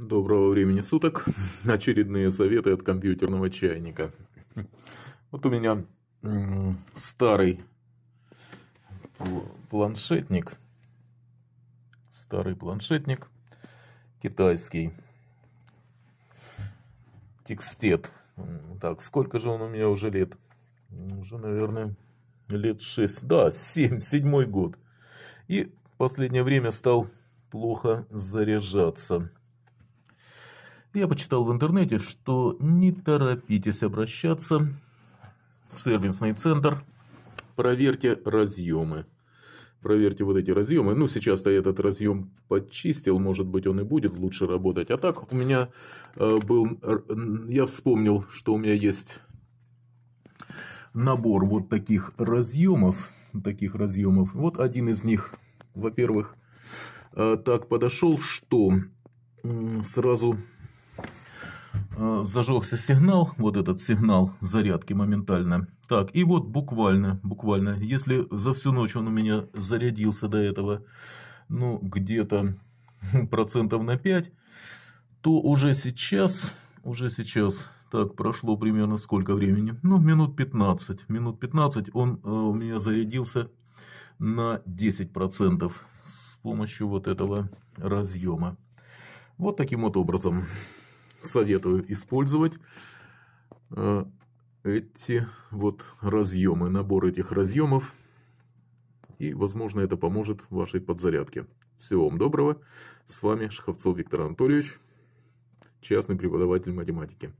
Доброго времени суток. Очередные советы от компьютерного чайника. Вот у меня старый планшетник. Старый планшетник китайский. Текстет. Так, сколько же он у меня уже лет? Ну, уже, наверное, лет 6. Да, 7, седьмой год. И в последнее время стал плохо заряжаться. Я почитал в интернете, что не торопитесь обращаться в сервисный центр, проверьте разъемы. Проверьте вот эти разъемы. Ну, сейчас-то я этот разъем почистил, может быть, он и будет лучше работать. А так у меня э, был... Я вспомнил, что у меня есть набор вот таких разъемов. Таких разъемов. Вот один из них, во-первых, э, так подошел, что сразу Э, зажегся сигнал, вот этот сигнал зарядки моментально. Так, и вот буквально, буквально, если за всю ночь он у меня зарядился до этого, ну, где-то процентов на 5, то уже сейчас, уже сейчас, так, прошло примерно сколько времени? Ну, минут 15. Минут 15 он э, у меня зарядился на 10% с помощью вот этого разъема. Вот таким вот образом советую использовать э, эти вот разъемы, набор этих разъемов. И, возможно, это поможет вашей подзарядке. Всего вам доброго. С вами Шаховцов Виктор Анатольевич, частный преподаватель математики.